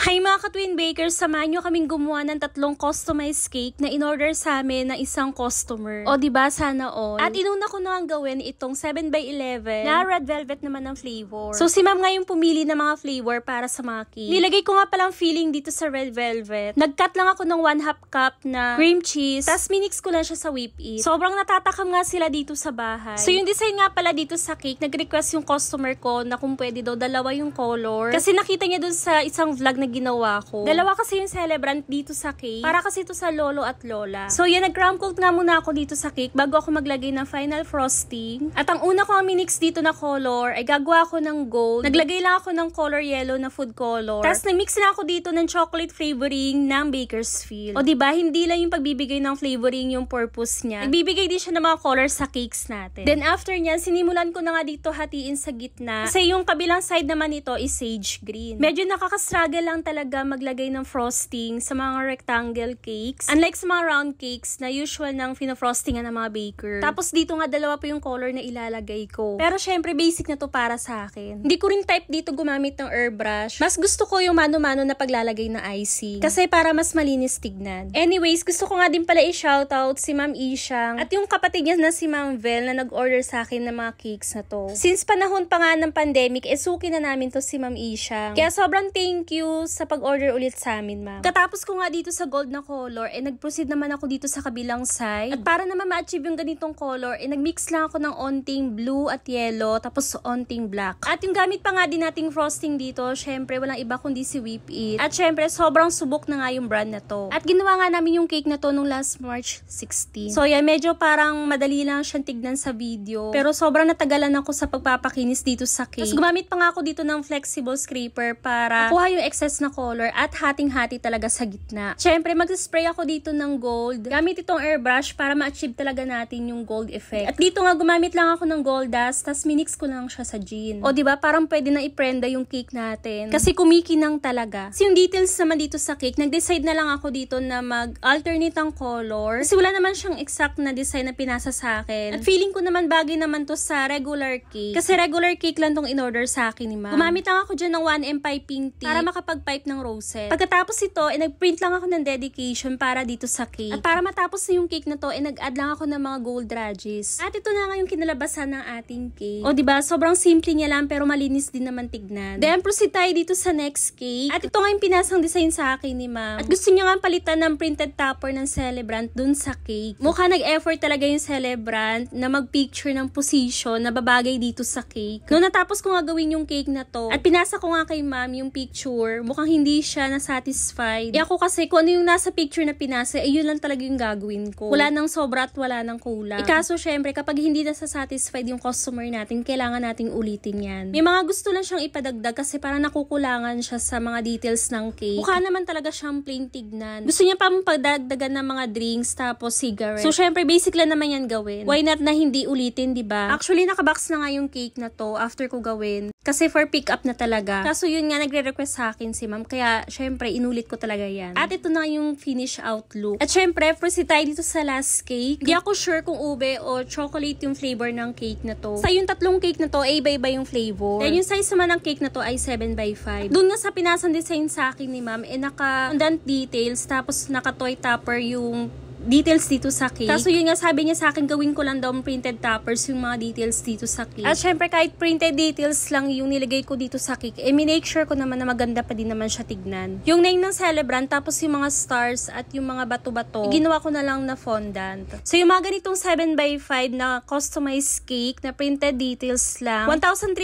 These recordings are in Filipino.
Hi mga ka-twin bakers, samahan nyo kaming gumawa ng tatlong customized cake na in-order sa amin ng isang customer. O ba diba, sana all. At inuna ko na ang gawin itong 7x11 na red velvet naman ang flavor. So si ma'am ngayon pumili ng mga flavor para sa mga cake. Nilagay ko nga palang filling dito sa red velvet. Nag-cut lang ako ng 1 half cup na cream cheese, tapos minix ko lang siya sa whip it. Sobrang natatakam nga sila dito sa bahay. So yung design nga pala dito sa cake, nag-request yung customer ko na kung pwede daw dalawa yung color. Kasi nakita niya dun sa isang vlog na ginawa ko. Dalawa kasi yung celebrant dito sa cake. Para kasi ito sa lolo at lola. So yan, nag-crumb coat nga muna ako dito sa cake bago ako maglagay ng final frosting. At ang una ko ang minix dito na color ay gagawa ko ng gold. Naglagay lang ako ng color yellow na food color. Tapos na-mix na ako dito ng chocolate flavoring ng Bakersfield. O ba diba, hindi lang yung pagbibigay ng flavoring yung purpose niya. Nagbibigay din siya ng mga color sa cakes natin. Then after niya, sinimulan ko na nga dito hatiin sa gitna. Kasi yung kabilang side naman nito is sage green. Medyo nakakastruggle lang lang talaga maglagay ng frosting sa mga rectangle cakes. Unlike sa mga round cakes na usual nang fina-frostingan ng mga baker. Tapos dito nga dalawa pa yung color na ilalagay ko. Pero syempre basic na to para sa akin. Hindi ko rin type dito gumamit ng airbrush. Mas gusto ko yung mano-mano na paglalagay ng icing. Kasi para mas malinis tignan. Anyways, gusto ko nga din pala i-shoutout si Ma'am Ishang at yung kapatid niya na si Ma'am Vel na nag-order sa akin ng mga cakes na to. Since panahon pa nga ng pandemic, eh suki na namin to si Ma'am Ishang. Kaya sobrang thank you sa pag-order ulit sa amin, ma'am. Katapos ko nga dito sa gold na color, eh nag-proceed naman ako dito sa kabilang side. At para naman ma-achieve yung ganitong color, eh nag-mix lang ako ng onting blue at yellow, tapos onting black. At yung gamit pa nga din nating frosting dito, syempre walang iba kundi si Whip It. At syempre, sobrang subok na nga yung brand na to. At ginawa nga namin yung cake na to nung last March 16. So yeah, medyo parang madali lang siyang tignan sa video. Pero sobrang natagalan ako sa pagpapakinis dito sa cake. Tapos gumamit pa nga ako dito ng flexible scraper para kuha yung excess na color at hating-hati talaga sa gitna. Siyempre, mag-spray ako dito ng gold. Gamit itong airbrush para ma-achieve talaga natin yung gold effect. At dito nga, gumamit lang ako ng gold dust, tapos minix ko lang siya sa jean. O, ba diba, parang pwede na iprenda yung cake natin. Kasi kumikinang talaga. Kasi yung details naman dito sa cake, nag-decide na lang ako dito na mag-alternate ang color. Kasi wala naman siyang exact na design na pinasa sa akin. At feeling ko naman bagay naman to sa regular cake. Kasi regular cake lang tong in-order sa akin ni ma'am. Gumamit lang ako dyan ng 1M piping pink tea para makapag type ng rosette. Pagkatapos ito, eh, nag-print lang ako ng dedication para dito sa cake. At para matapos na yung cake na to, eh, nag-add lang ako ng mga gold radges. At ito na nga yung kinalabasan ng ating cake. O, ba diba? Sobrang simple niya lang pero malinis din naman tignan. Then, proceed tayo dito sa next cake. At ito nga yung pinasang design sa akin ni ma'am. At gusto niya nga palitan ng printed topper ng celebrant dun sa cake. Mukha nag-effort talaga yung celebrant na mag-picture ng position na babagay dito sa cake. Noong natapos ko nga gawin yung cake na to, at pinasa ko nga kay ma'am yung picture, mukha mukhang hindi siya na-satisfied. E ako kasi, kung ano yung nasa picture na pinasa, eh yun lang talaga yung gagawin ko. Wala nang sobra at wala nang kulang. E kaso, syempre, kapag hindi na satisfied yung customer natin, kailangan nating ulitin yan. May mga gusto lang siyang ipadagdag kasi para nakukulangan siya sa mga details ng cake. Mukha naman talaga siyang plain tignan. Gusto niya pang pagdagdagan ng mga drinks tapos cigarette. So, syempre, basic lang naman yan gawin. Why not na hindi ulitin, di ba? Actually, nakabox na nga yung cake na to after ko gawin. Kasi for pick up na talaga. Kaso yun nga, nagre-request sa akin si ma'am. Kaya, syempre, inulit ko talaga yan. At ito na yung finish outlook. At syempre, proceed tayo dito sa last cake. Hindi ako sure kung ube o chocolate yung flavor ng cake na to. Sa yung tatlong cake na to, ay iba-iba yung flavor. Then yung size naman ng cake na to ay 7 by 5 Doon na sa pinasan design sa akin ni ma'am, eh naka-details, tapos naka-toy topper yung details dito sa cake. Kaso yun nga sabi niya sa akin, gawin ko lang daw printed toppers yung mga details dito sa cake. At syempre kahit printed details lang yung nilagay ko dito sa cake, eh make sure ko naman na maganda pa din naman siya tignan. Yung name ng celebrant, tapos yung mga stars at yung mga bato-bato, ginawa ko na lang na fondant. So yung mga ganitong 7x5 na customized cake na printed details lang, 1,300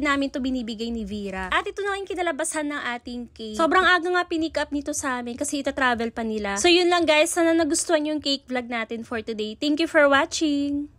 namin to binibigay ni Vera. At ito na yung kinalabasan ng ating cake. Sobrang aga nga pinick up nito sa amin kasi ita-travel pa nila. So yun lang guys, sana nagustuhan yung cake vlog natin for today. Thank you for watching!